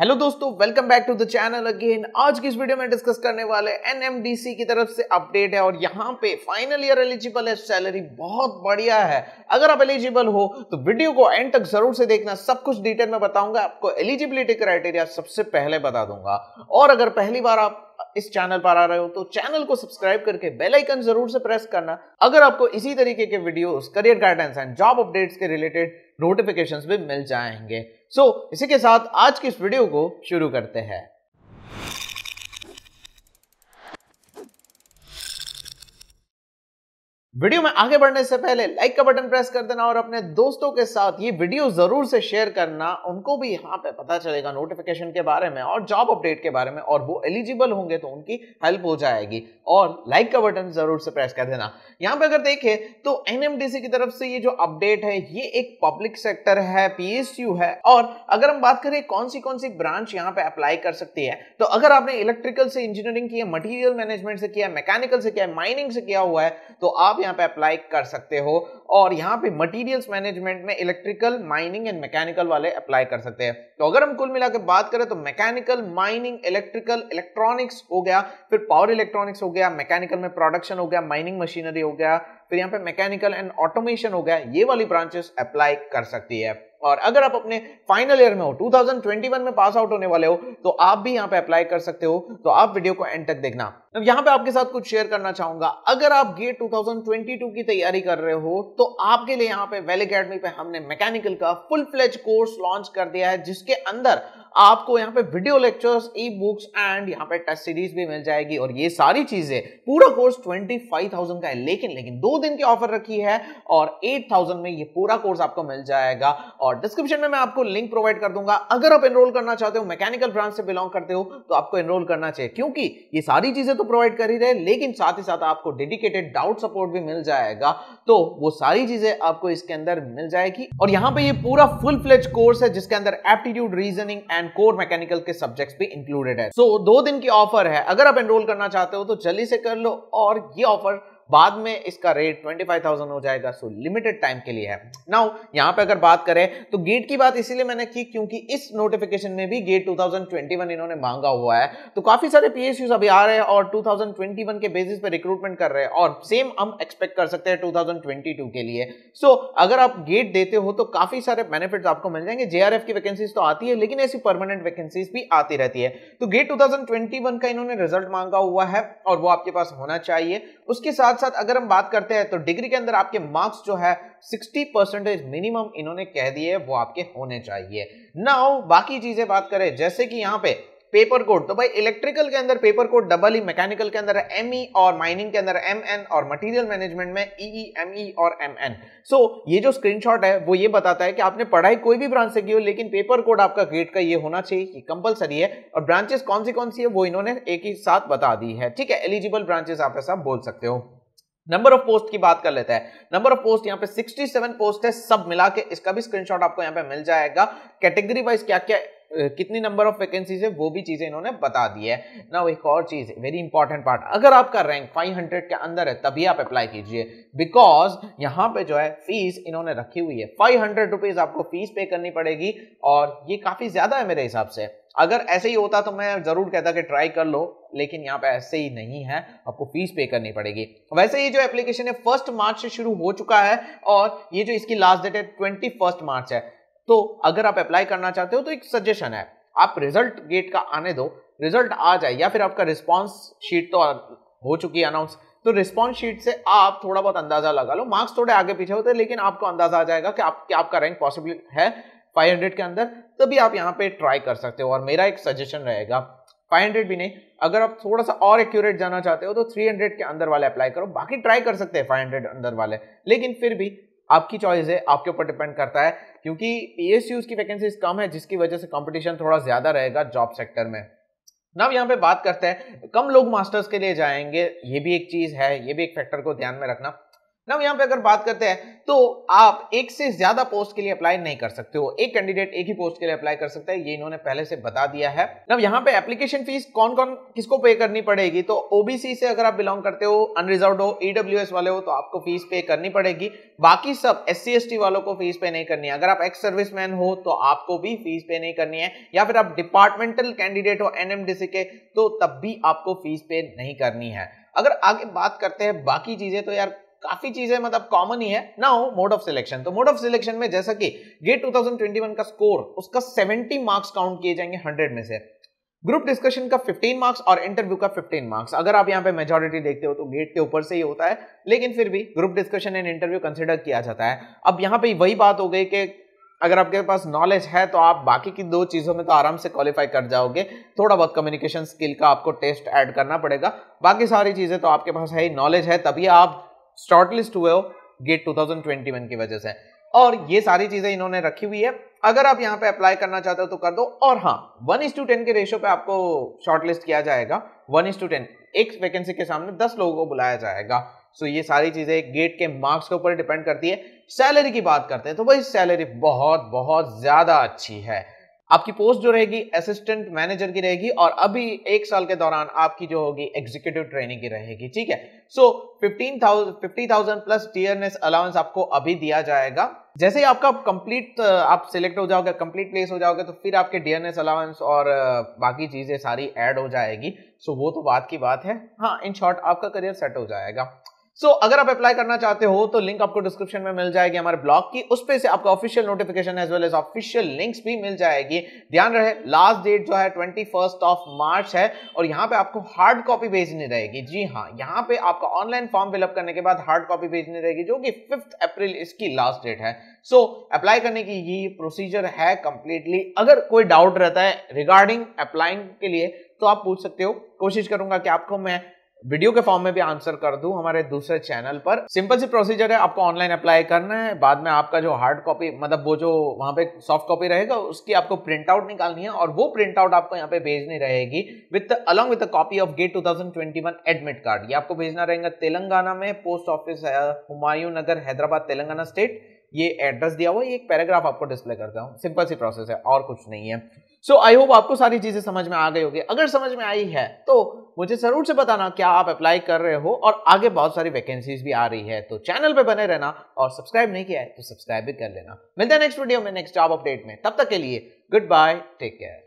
hello दोस्तों welcome back to the channel again आज की इस वीडियो में डिस्कस करने वाले एनएमडीसी की तरफ से अपडेट है और यहाँ पे फाइनल ईयर एलिजिबल है सैलरी बहुत बढ़िया है अगर आप एलिजिबल हो तो वीडियो को एंड तक जरूर से देखना सब कुछ डिटेल में बताऊंगा आपको एलिजिबिलिटी क्राइटेरिया सबसे पहले बता दूंगा और अगर पहली बार आप इस चैनल पर आ रहे हो तो चैनल को सब्सक्राइब करके बेल आइकन जरूर से प्रेस करना अगर आपको इसी तरीके के videos career guidance and job updates के रिलेटेड नोटिफिकेशंस भी मिल जाएंगे सो so, इसी के साथ आज की इस वीडियो को शुरू करते हैं वीडियो में आगे बढ़ने से पहले लाइक का बटन प्रेस कर देना और अपने दोस्तों के साथ ये वीडियो जरूर से शेयर करना उनको भी यहाँ पे पता चलेगा नोटिफिकेशन के बारे में और जॉब अपडेट के बारे में और वो एलिजिबल होंगे तो उनकी हेल्प हो जाएगी और लाइक का बटन जरूर से प्रेस कर देना यहाँ पे अगर देखें तो एनएमडीसी की तरफ से ये जो अपडेट है ये एक पब्लिक सेक्टर है पीएसयू है और अगर हम बात करें कौन सी कौन सी ब्रांच यहाँ पे अप्लाई कर सकती है तो अगर आपने इलेक्ट्रिकल से इंजीनियरिंग किया मटीरियल मैनेजमेंट से किया मैकेनिकल से किया माइनिंग से किया हुआ है तो आप यहाँ पे अप्लाई कर सकते हो और यहाँ पे मटेरियल्स मैनेजमेंट में इलेक्ट्रिकल माइनिंग एंड मैकेनिकल वाले अप्लाई कर सकते हैं तो अगर हम कुल मिलाकर बात करें तो मैकेनिकल माइनिंग इलेक्ट्रिकल इलेक्ट्रॉनिक्स हो गया फिर पावर इलेक्ट्रॉनिक्स हो गया मैकेनिकल में प्रोडक्शन हो गया माइनिंग मशीनरी हो गया फिर यहाँ पे मैकेनिकल एंड ऑटोमेशन हो गया ये वाली ब्रांचेस अप्लाई कर सकती है और अगर आप अपने फाइनल ईयर में हो 2021 में पास आउट होने वाले हो तो आप भी यहां पे अप्लाई कर सकते हो तो आप वीडियो को एंड तक देखना अब यहां पे आपके साथ कुछ शेयर करना चाहूंगा अगर आप गेट 2022 की तैयारी कर रहे हो तो आपके लिए यहां पे वेल अकेडमी पे हमने मैकेनिकल का फुल फ्लेज कोर्स लॉन्च कर दिया है जिसके अंदर आपको यहाँ पे video lectures ebooks and यहाँ पे टेस्ट सीरीज भी मिल जाएगी और ये सारी चीजें पूरा कोर्स 25,000 का है लेकिन लेकिन दो दिन की ऑफर रखी है और 8,000 में ये पूरा कोर्स आपको मिल जाएगा और डिस्क्रिप्शन में मैं आपको लिंक प्रोवाइड कर दूंगा अगर आप एनरोल करना चाहते हो मैकेनिकल ब्रांच से बिलोंग करते हो तो आपको एनरोल करना चाहिए क्योंकि ये सारी चीजें तो प्रोवाइड कर ही रहे लेकिन साथ ही साथ आपको डेडिकेटेड डाउट सपोर्ट भी मिल जाएगा तो वो सारी चीजें आपको इसके अंदर मिल जाएगी और यहाँ पे ये पूरा फुल फ्लेज कोर्स है जिसके अंदर aptitude reasoning and and core mechanical के सब्जेक्ट्स भी इंक्लूडेड है सो so, दो दिन की ऑफर है अगर आप एनरोल करना चाहते हो तो जल्दी से कर लो और ये ऑफर बाद में इसका रेट 25,000 हो जाएगा सो लिमिटेड टाइम के लिए है नाउ यहां पे अगर बात करें तो गेट की बात इसीलिए मैंने की क्योंकि इस नोटिफिकेशन में भी गेट 2021 इन्होंने मांगा हुआ है तो काफी सारे पीएसयूज अभी आ रहे हैं और 2021 के बेसिस पे रिक्रूटमेंट कर रहे हैं और सेम हम एक्सपेक्ट कर सकते हैं टू के लिए सो so, अगर आप गेट देते हो तो काफी सारे बेनिफिट आपको मिल जाएंगे जेआरएफ की वैकेंसीज तो आती है लेकिन ऐसी परमानेंट वैकेंसीज भी आती रहती है तो गेट टू का इन्होंने रिजल्ट मांगा हुआ है और वो आपके पास होना चाहिए उसके साथ साथ साथ अगर हम बात करते हैं तो डिग्री के अंदर आपके मार्क्स जो है 60 परसेंटेज मिनिमम इन्होंने कह दिए वो आपके होने चाहिए नाउ बाकी चीजें बात करें जैसे कि यहाँ पे पेपर कोड तो भाई इलेक्ट्रिकल के अंदर paper code double E mechanical के अंदर एम ई e और माइनिंग के अंदर एम एन और मटेरियल मैनेजमेंट में ई एम ई और एम एन सो ये जो स्क्रीनशॉट है वो ये बताता है कि आपने पढ़ाई कोई भी ब्रांच से की हो लेकिन पेपर कोड आपका गेट का ये होना चाहिए ये कंपलसरी है और ब्रांचेस कौन सी कौन सी है वो इन्होंने एक ही साथ बता दी है ठीक है एलिजिबल ब्रांचेस आप ऐसा बोल सकते हो नंबर ऑफ पोस्ट की बात कर लेते हैं नंबर ऑफ पोस्ट यहाँ पे 67 पोस्ट है सब मिला के इसका भी स्क्रीनशॉट आपको यहाँ पे मिल जाएगा कैटेगरी वाइज क्या क्या कितनी नंबर ऑफ वैकेंसीज है वो भी चीज़ें इन्होंने बता दी है ना एक और चीज़ वेरी इंपॉर्टेंट पार्ट अगर आपका रैंक 500 के अंदर है तभी आप अप्लाई कीजिए बिकॉज यहां पे जो है फीस इन्होंने रखी हुई है फाइव हंड्रेड आपको फीस पे करनी पड़ेगी और ये काफ़ी ज़्यादा है मेरे हिसाब से अगर ऐसे ही होता तो मैं ज़रूर कहता कि ट्राई कर लो लेकिन यहाँ पे ऐसे ही नहीं है आपको फीस पे करनी पड़ेगी वैसे ये जो एप्लीकेशन है फर्स्ट मार्च से शुरू हो चुका है और ये जो इसकी लास्ट डेट है ट्वेंटी फर्स्ट मार्च है तो अगर आप अप्लाई करना चाहते हो तो एक सजेशन है आप रिजल्ट गेट का आने दो रिजल्ट आ जाए या फिर आपका रिस्पॉन्स शीट तो हो चुकी है अनाउंस तो रिस्पॉन्स शीट से आप थोड़ा बहुत अंदाजा लगा लो मार्क्स थोड़े आगे पीछे होते हैं लेकिन आपको अंदाजा आ जाएगा कि आप कि आपका रैंक पॉसिबल है 500 के अंदर तभी आप यहाँ पे ट्राई कर सकते हो और मेरा एक सजेशन रहेगा 500 भी नहीं अगर आप थोड़ा सा और एक्यूरेट जाना चाहते हो तो 300 के अंदर वाले अप्लाई करो बाकी ट्राई कर सकते हैं 500 अंदर वाले लेकिन फिर भी आपकी चॉइस है आपके ऊपर डिपेंड करता है क्योंकि पी की वैकेंसी कम है जिसकी वजह से कॉम्पिटिशन थोड़ा ज़्यादा रहेगा जॉब सेक्टर में ना यहाँ पे बात करते हैं कम लोग मास्टर्स के लिए जाएंगे ये भी एक चीज़ है ये भी एक फैक्टर को ध्यान में रखना ना यहाँ पे अगर बात करते हैं तो आप एक से ज्यादा पोस्ट के लिए अप्लाई नहीं कर सकते हो एक कैंडिडेट एक ही पोस्ट के लिए अप्लाई कर सकता है ये इन्होंने पहले से बता दिया है ना यहाँ पे एप्लीकेशन फीस कौन कौन किसको पे करनी पड़ेगी तो ओबीसी से अगर आप बिलोंग करते हो अनरिजर्व हो ईडब्ल्यू e वाले हो तो आपको फीस पे करनी पड़ेगी बाकी सब एस सी वालों को फीस पे नहीं करनी है अगर आप एक्स सर्विस मैन हो तो आपको भी फीस पे नहीं करनी है या फिर आप डिपार्टमेंटल कैंडिडेट हो एनएमडीसी के तो तब भी आपको फीस पे नहीं करनी है अगर आगे बात करते हैं बाकी चीजें तो यार काफी चीजें मतलब कॉमन ही है ना हो मोड ऑफ सिलेक्शन तो मोड ऑफ सिलेक्शन में जैसा कि गेट 2021 का स्कोर उसका 70 मार्क्स काउंट किए जाएंगे 100 में से ग्रुप डिस्कशन का 15 मार्क्स और इंटरव्यू का 15 मार्क्स अगर आप यहां पे मेजोरिटी देखते हो तो गेट के ऊपर से ही होता है लेकिन फिर भी group discussion and interview consider किया जाता है अब यहां पर वही बात हो गई कि अगर आपके पास नॉलेज है तो आप बाकी की दो चीज़ों में तो आराम से क्वालिफाई कर जाओगे थोड़ा बहुत कम्युनिकेशन स्किल का आपको टेस्ट ऐड करना पड़ेगा बाकी सारी चीज़ें तो आपके पास है ही नॉलेज है तभी आप शॉर्टलिस्ट हुए हो गेट 2021 की वजह से और ये सारी चीजें इन्होंने रखी हुई है अगर आप यहाँ पे अप्लाई करना चाहते हो तो कर दो और हाँ वन इज टू टेन के रेशो पे आपको शॉर्टलिस्ट किया जाएगा वन इज टू टेन एक वैकेंसी के सामने दस लोगों को बुलाया जाएगा सो ये सारी चीजें गेट के मार्क्स के ऊपर डिपेंड करती है सैलरी की बात करते हैं तो भाई सैलरी बहुत बहुत ज्यादा अच्छी है आपकी पोस्ट जो रहेगी असिस्टेंट मैनेजर की रहेगी और अभी एक साल के दौरान आपकी जो होगी एग्जीक्यूटिव ट्रेनिंग की रहेगी ठीक है so fifteen thousand fifty thousand plus dearness allowance आपको अभी दिया जाएगा जैसे ही आपका कंप्लीट आप सिलेक्ट हो जाओगे कंप्लीट प्लेस हो जाओगे तो फिर आपके डीएनएस अलाउंस और बाकी चीजें सारी ऐड हो जाएगी सो वो तो बात की बात है हाँ इन शॉर्ट आपका करियर सेट हो जाएगा सो so, अगर आप अप्लाई करना चाहते हो तो लिंक आपको डिस्क्रिप्शन में मिल जाएगी हमारे ब्लॉग की उस पर से आपको official notification as well as official links भी मिल जाएगी ध्यान रहे लास्ट डेट जो है ट्वेंटी फर्स्ट ऑफ मार्च है और यहाँ पे आपको हार्ड कॉपी भेजनी रहेगी जी हाँ यहाँ पे आपका ऑनलाइन फॉर्म फिलअप करने के बाद हार्ड कॉपी भेजनी रहेगी जो कि फिफ्थ अप्रैल इसकी लास्ट डेट है सो so, अप्लाई करने की ये प्रोसीजर है कंप्लीटली अगर कोई डाउट रहता है रिगार्डिंग अप्लाइंग के लिए तो आप पूछ सकते हो कोशिश करूंगा कि आपको मैं वीडियो के फॉर्म में भी आंसर कर दूं हमारे दूसरे चैनल पर सिंपल सी प्रोसीजर है आपको ऑनलाइन अप्लाई करना है बाद में आपका जो हार्ड कॉपी मतलब वो जो वहां पे सॉफ्ट कॉपी रहेगा उसकी आपको प्रिंट आउट निकालनी है और वो प्रिंट आउट आपको यहाँ पे भेजनी रहेगी with along with copy of gate to admit card ये आपको भेजना रहेगा तेलंगाना में post office Humayun Nagar Hyderabad Telangana state ये एड्रेस दिया हुआ ये एक पैराग्राफ आपको डिस्प्ले करता हूँ सिंपल सी प्रोसेस है और कुछ नहीं है सो आई होप आपको सारी चीजें समझ में आ गई होगी अगर समझ में आई है तो मुझे जरूर से बताना क्या आप अप्लाई कर रहे हो और आगे बहुत सारी वैकेंसीज भी आ रही है तो चैनल पे बने रहना और सब्सक्राइब नहीं किया है तो सब्सक्राइब भी कर लेना मिलते हैं नेक्स्ट वीडियो में नेक्स्ट जॉब अपडेट में तब तक के लिए गुड बाय टेक केयर